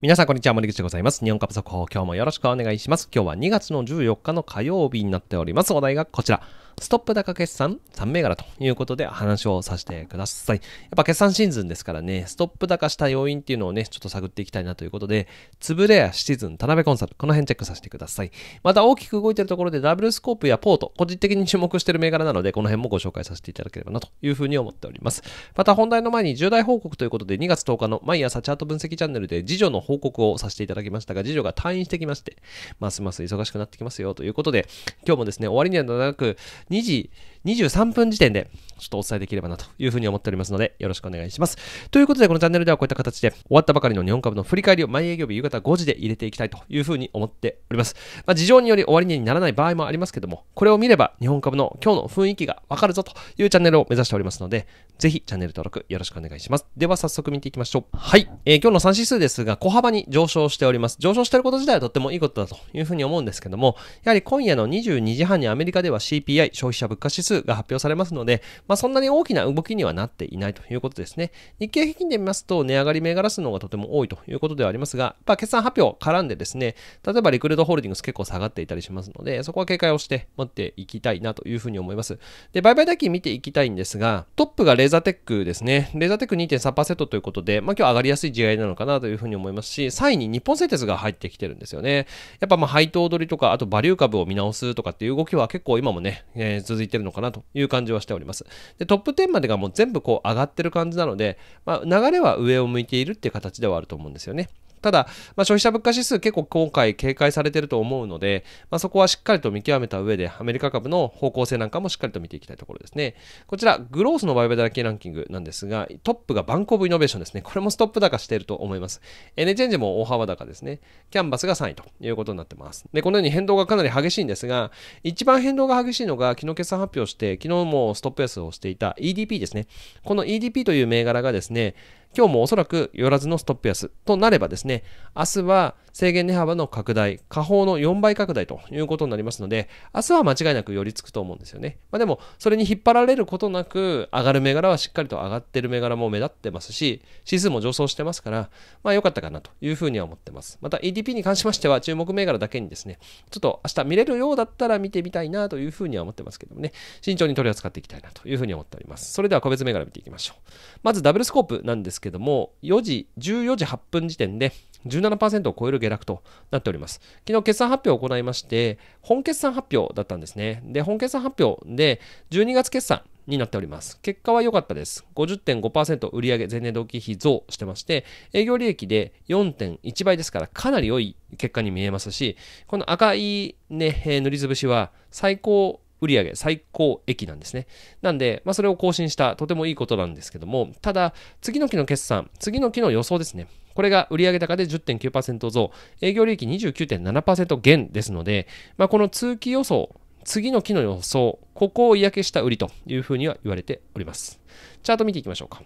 皆さん、こんにちは。森口でございます。日本株速報、今日もよろしくお願いします。今日は2月の14日の火曜日になっております。お題がこちら。ストップ高決算3銘柄ということで話をさせてください。やっぱ決算シーズンですからね、ストップ高した要因っていうのをね、ちょっと探っていきたいなということで、つぶれやシチズン、田辺コンサル、この辺チェックさせてください。また大きく動いてるところでダブルスコープやポート、個人的に注目してる銘柄なので、この辺もご紹介させていただければなというふうに思っております。また本題の前に重大報告ということで、2月10日の毎朝チャート分析チャンネルで次女の報告をさせていただきましたが、次女が退院してきまして、ますます忙しくなってきますよということで、今日もですね、終わりには長く2時23分時点でちょっとお伝えできればなというふうに思っておりますので、よろしくお願いします。ということで、このチャンネルではこういった形で、終わったばかりの日本株の振り返りを毎営業日夕方5時で入れていきたいというふうに思っております。まあ、事情により終値にならない場合もありますけども、これを見れば日本株の今日の雰囲気がわかるぞというチャンネルを目指しておりますので、ぜひチャンネル登録よろしくお願いします。では早速見ていきましょう。はい。えー、今日の3指数ですが、小幅に上昇しております。上昇していること自体はとってもいいことだというふうに思うんですけども、やはり今夜の22時半にアメリカでは CPI 消費者物価指数が発表されますので、まあ、そんなに大きな動きにはなっていないということですね。日経平均で見ますと、値上がり銘柄数の方がとても多いということではありますが、まあ、決算発表絡んでですね、例えばリクルートホールディングス結構下がっていたりしますので、そこは警戒をして持っていきたいなというふうに思います。で、売買代金見ていきたいんですが、トップがレーザーテックですね。レーザーテック2.3%ということで、まあ、今日上がりやすい地合いなのかなというふうに思いますし、3位に日本製鉄が入ってきてるんですよね。やっぱまあ配当取りとか、あとバリュー株を見直すとかっていう動きは結構今もね、えー、続いてるのかかなという感じはしております。で、トップ10までがもう全部こう上がってる感じなので、まあ、流れは上を向いているっていう形ではあると思うんですよね。ただ、まあ、消費者物価指数結構今回警戒されてると思うので、まあ、そこはしっかりと見極めた上でアメリカ株の方向性なんかもしっかりと見ていきたいところですね。こちら、グロースの売買だらけランキングなんですが、トップがバンコブイノベーションですね。これもストップ高していると思います。エネチェンジも大幅高ですね。キャンバスが3位ということになってます。で、このように変動がかなり激しいんですが、一番変動が激しいのが昨日決算発表して、昨日もストップ安をしていた EDP ですね。この EDP という銘柄がですね、今日もおそらく寄らずのストップ安となればですね、明日は制限値幅の拡大、下方の4倍拡大ということになりますので、明日は間違いなく寄りつくと思うんですよね。まあ、でも、それに引っ張られることなく、上がる銘柄はしっかりと上がってる銘柄も目立ってますし、指数も上昇してますから、まあ良かったかなというふうには思ってます。また EDP に関しましては、注目銘柄だけにですね、ちょっと明日見れるようだったら見てみたいなというふうには思ってますけどもね、慎重に取り扱っていきたいなというふうに思っております。それでは個別銘柄見ていきましょう。まずダブルスコープなんですですけども、4時、14時8分時点で17%を超える下落となっております。昨日決算発表を行いまして、本決算発表だったんですね。で、本決算発表で12月決算になっております。結果は良かったです。50.5%売上前年同期比増してまして、営業利益で4.1倍ですから、かなり良い結果に見えますし、この赤いね、塗りつぶしは最高売上最高益なんですね。なんで、まあ、それを更新した、とてもいいことなんですけども、ただ、次の期の決算、次の期の予想ですね。これが売上高で10.9%増、営業利益29.7%減ですので、まあ、この通期予想、次の期の予想、ここを嫌気した売りというふうには言われております。チャート見ていきましょうか。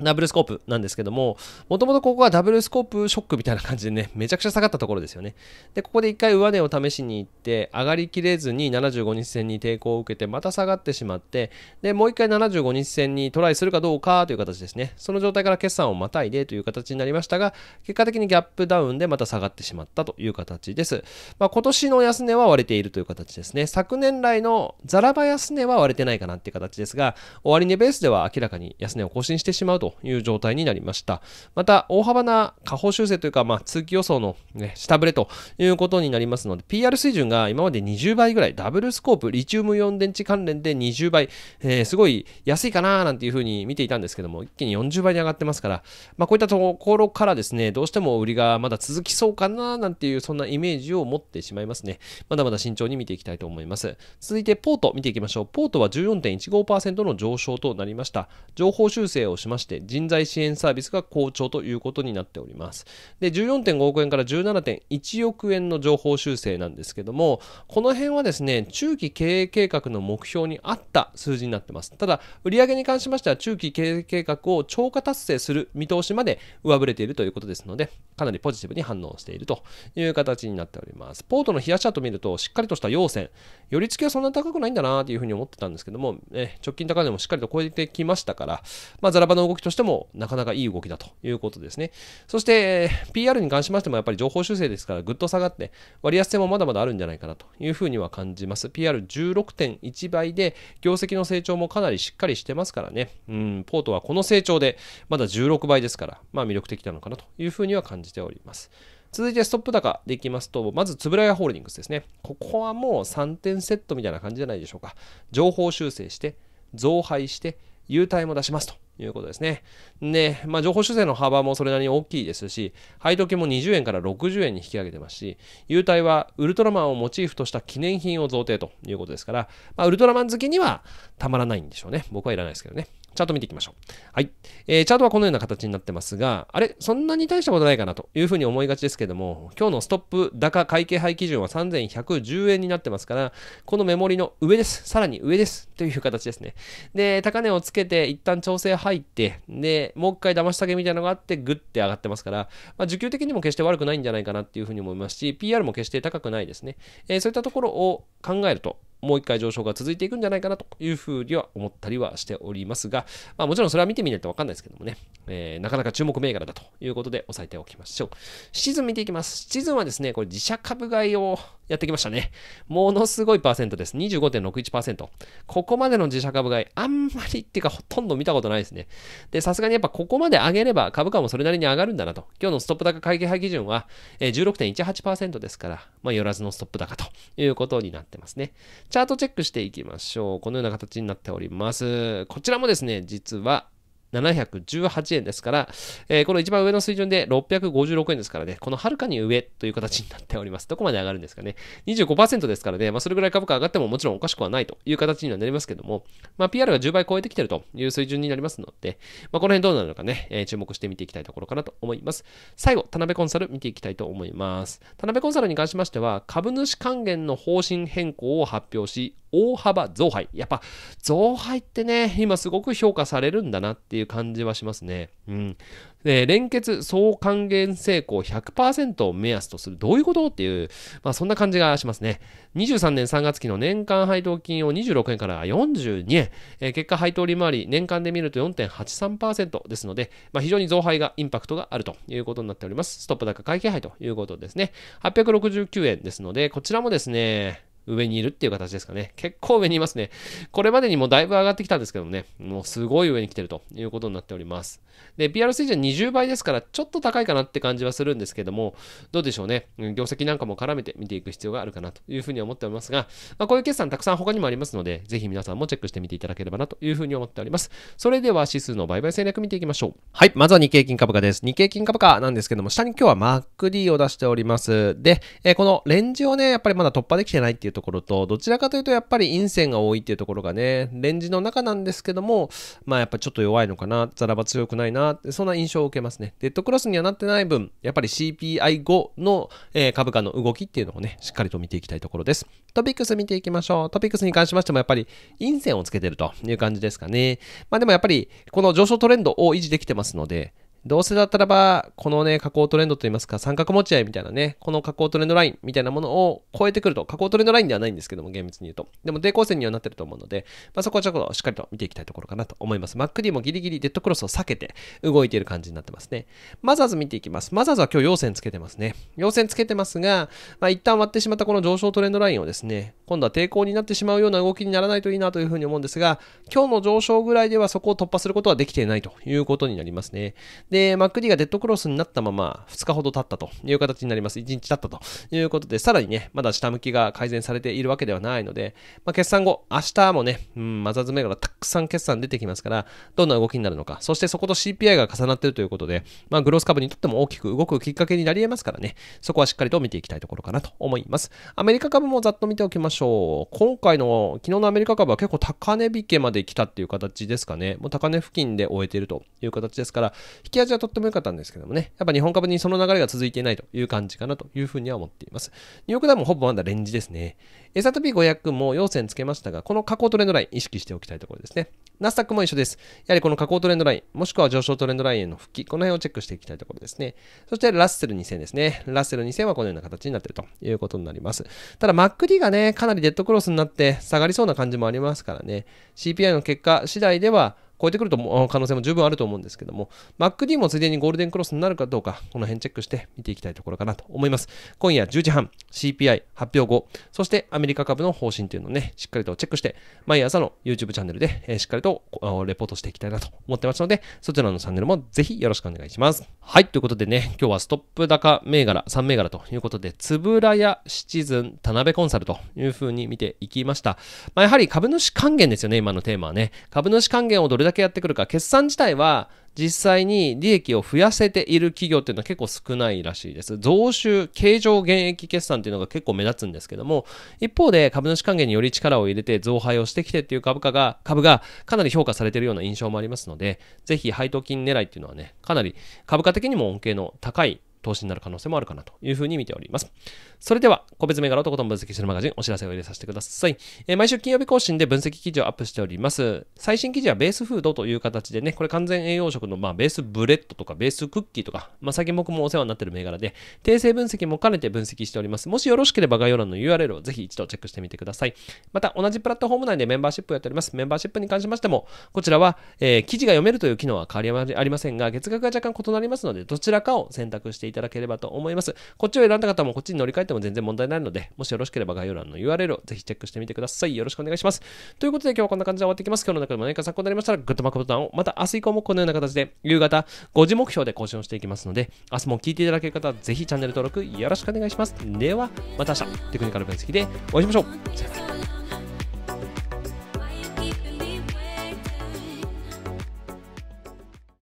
ダブルスコープなんですけども、もともとここがダブルスコープショックみたいな感じでね、めちゃくちゃ下がったところですよね。で、ここで一回上値を試しに行って、上がりきれずに75日線に抵抗を受けて、また下がってしまって、で、もう一回75日線にトライするかどうかという形ですね。その状態から決算をまたいでという形になりましたが、結果的にギャップダウンでまた下がってしまったという形です。まあ、今年の安値は割れているという形ですね。昨年来のザラバ安値は割れてないかなっていう形ですが、終値ベースでは明らかに安値を更新してしまうとという状態になりました。また、大幅な下方修正というか、まあ、通期予想の、ね、下振れということになりますので、PR 水準が今まで20倍ぐらい、ダブルスコープ、リチウムイオン電池関連で20倍、えー、すごい安いかななんていうふうに見ていたんですけども、一気に40倍に上がってますから、まあ、こういったところからですね、どうしても売りがまだ続きそうかななんていう、そんなイメージを持ってしまいますね。まだまだ慎重に見ていきたいと思います。続いて、ポート見ていきましょう。ポートは14.15%の上昇となりました。情報修正をしまして、人材支援サービスが好調ということになっております。で、14.5億円から17.1億円の情報修正なんですけども、この辺はですね、中期経営計画の目標に合った数字になってます。ただ、売上に関しましては中期経営計画を超過達成する見通しまで上振れているということですので、かなりポジティブに反応しているという形になっております。ポートの冷やしチャート見ると、しっかりとした陽線、寄り付きはそんなに高くないんだなというふうに思ってたんですけども、え直近高値もしっかりと超えてきましたから、まあ、ザラバの動きととしてもなかなかいい動きだということですね。そして PR に関しましてもやっぱり情報修正ですからぐっと下がって割安性もまだまだあるんじゃないかなというふうには感じます。PR16.1 倍で業績の成長もかなりしっかりしてますからね。うん、ポートはこの成長でまだ16倍ですから、まあ魅力的なのかなというふうには感じております。続いてストップ高でいきますと、まず、つぶらやホールディングスですね。ここはもう3点セットみたいな感じじゃないでしょうか。情報修正して、増配して、優待も出しますということですね。で、まあ、情報修正の幅もそれなりに大きいですし、配当金も20円から60円に引き上げてますし、優待はウルトラマンをモチーフとした記念品を贈呈ということですから、まあ、ウルトラマン好きにはたまらないんでしょうね。僕はいらないですけどね。チャート見ていきましょう。はい。えー、チャートはこのような形になってますが、あれそんなに大したことないかなというふうに思いがちですけども、今日のストップ高会計配基準は3110円になってますから、このメモリの上です。さらに上です。という形ですね。で、高値をつけて一旦調整入って、で、で、もう一回騙し下げみたいなのがあって、ぐって上がってますから、まあ、受給的にも決して悪くないんじゃないかなっていうふうに思いますし、PR も決して高くないですね。えー、そういったところを考えると、もう一回上昇が続いていくんじゃないかなというふうには思ったりはしておりますが、まあ、もちろんそれは見てみないとわかんないですけどもね、えー、なかなか注目銘柄だということで押さえておきましょう。シーズン見ていきます。シーズンはですね、これ自社株買いをやってきましたね。ものすごいパーセントです。25.61%。ここまでの自社株買い、あんまりっていうかほとんど見たことないですね。で、さすがにやっぱここまで上げれば株価もそれなりに上がるんだなと。今日のストップ高会計配基準は16.18%ですから、まあ、よらずのストップ高ということになってますね。チャートチェックしていきましょう。このような形になっております。こちらもですね、実は718円ですから、えー、この一番上の水準で656円ですからね、このはるかに上という形になっております。どこまで上がるんですかね。25%ですからね、まあ、それぐらい株価上がってももちろんおかしくはないという形にはなりますけども、まあ、PR が10倍超えてきてるという水準になりますので、まあ、この辺どうなるのかね、えー、注目して見ていきたいところかなと思います。最後、田辺コンサル見ていきたいと思います。田辺コンサルに関しましては、株主還元の方針変更を発表し、大幅増配。やっぱ、増配ってね、今すごく評価されるんだなっていういう感じはしますね。うん。で、連結総還元成功100%を目安とする。どういうことっていう、まあそんな感じがしますね。23年3月期の年間配当金を26円から42円。えー、結果配当利回り、年間で見ると4.83%ですので、まあ非常に増配が、インパクトがあるということになっております。ストップ高会計配ということですね。869円ですので、こちらもですね、上にいるっていう形ですかね。結構上にいますね。これまでにもだいぶ上がってきたんですけどもね、もうすごい上に来てるということになっております。で、PR 水準20倍ですから、ちょっと高いかなって感じはするんですけども、どうでしょうね。業績なんかも絡めて見ていく必要があるかなというふうに思っておりますが、まあ、こういう決算たくさん他にもありますので、ぜひ皆さんもチェックしてみていただければなというふうに思っております。それでは指数の売買戦略見ていきましょう。はい、まずは日経金株価です。日経金株価なんですけども、下に今日は MacD を出しております。で、えー、このレンジをね、やっぱりまだ突破できてないっていうところと、どちらかというとやっぱり陰線が多いっていうところがね、レンジの中なんですけども、まあやっぱちょっと弱いのかな、ザラバ強くないな、そんな印象を受けますね。デッドクロスにはなってない分、やっぱり CPI5 の、え株価の動きっていうのをね、しっかりと見ていきたいところです。トピックス見ていきましょう。トピックスに関しましてもやっぱり陰線をつけてるという感じですかね。まあでもやっぱりこの上昇トレンドを維持できてますので、どうせだったらば、このね、加工トレンドといいますか、三角持ち合いみたいなね、この加工トレンドラインみたいなものを超えてくると、加工トレンドラインではないんですけども、厳密に言うと。でも、抵抗線にはなってると思うので、まあ、そこはちょっとしっかりと見ていきたいところかなと思います。MacD もギリギリデッドクロスを避けて動いている感じになってますね。マザーズ見ていきます。マザーズは今日陽線つけてますね。陽線つけてますが、まあ、一旦割ってしまったこの上昇トレンドラインをですね、今度は抵抗になってしまうような動きにならないといいなというふうに思うんですが、今日の上昇ぐらいではそこを突破することはできていないということになりますね。で、ック・デ d がデッドクロスになったまま2日ほど経ったという形になります。1日経ったということで、さらにね、まだ下向きが改善されているわけではないので、まあ、決算後、明日もね、うん、マザーズ銘柄たくさん決算出てきますから、どんな動きになるのか、そしてそこと CPI が重なっているということで、まあ、グロース株にとっても大きく動くきっかけになり得ますからね、そこはしっかりと見ていきたいところかなと思います。アメリカ株もざっと見ておきましょう。今回の、昨日のアメリカ株は結構高値引けまで来たっていう形ですかね。もう高値付近で終えているという形ですから、引き先味はとっても良かったんですけどもね、やっぱ日本株にその流れが続いていないという感じかなというふうには思っています。ニューヨークダウンもほぼまだレンジですね。S&P500 も要線つけましたが、この下降トレンドライン意識しておきたいところですね。ナスダックも一緒です。やはりこの下降トレンドライン、もしくは上昇トレンドラインへの復帰、この辺をチェックしていきたいところですね。そしてラッセル2000ですね。ラッセル2000はこのような形になっているということになります。ただ、マック D がね、かなりデッドクロスになって下がりそうな感じもありますからね、CPI の結果次第では、超えてくるとも可能性も十分あると思うんですけども、MacD もついでにゴールデンクロスになるかどうか、この辺チェックして見ていきたいところかなと思います。今夜10時半、CPI 発表後、そしてアメリカ株の方針というのをね、しっかりとチェックして、毎朝の YouTube チャンネルで、えー、しっかりとレポートしていきたいなと思ってますので、そちらのチャンネルもぜひよろしくお願いします。はい、ということでね、今日はストップ高銘柄3銘柄ということで、つぶらやシチズン、田辺コンサルというふうに見ていきました。まあ、やはり株主還元ですよね、今のテーマはね。株主還元をどれだけやってくるか決算自体は実際に利益を増やせている企業っていうのは結構少ないらしいです。増収、経常減益決算っていうのが結構目立つんですけども、一方で株主還元により力を入れて増配をしてきてっていう株価が、株がかなり評価されているような印象もありますので、ぜひ配当金狙いっていうのはね、かなり株価的にも恩恵の高い投資になる可能性もあるかなというふうに見ております。それでは、個別銘柄をとことん分析するマガジン、お知らせを入れさせてください。えー、毎週金曜日更新で分析記事をアップしております。最新記事はベースフードという形でね、これ完全栄養食の、まあ、ベースブレッドとか、ベースクッキーとか、まあ、最近僕もお世話になってる銘柄で、訂正分析も兼ねて分析しております。もしよろしければ概要欄の URL をぜひ一度チェックしてみてください。また、同じプラットフォーム内でメンバーシップをやっております。メンバーシップに関しましても、こちらは、えー、記事が読めるという機能は変わりありませんが、月額が若干異なりますので、どちらかを選択していただければと思います。こっちを選んだ方もこっちに乗り換えても全然問題ないので、もしよろしければ概要欄の URL をぜひチェックしてみてください。よろしくお願いします。ということで今日はこんな感じで終わっていきます。今日の中でも何か参考になりましたら、グッドマークボタンを、また明日以降もこのような形で、夕方5時目標で更新をしていきますので、明日も聞いていただける方はぜひチャンネル登録よろしくお願いします。では、また明日、テクニカル分析でお会いしましょう。さよなら。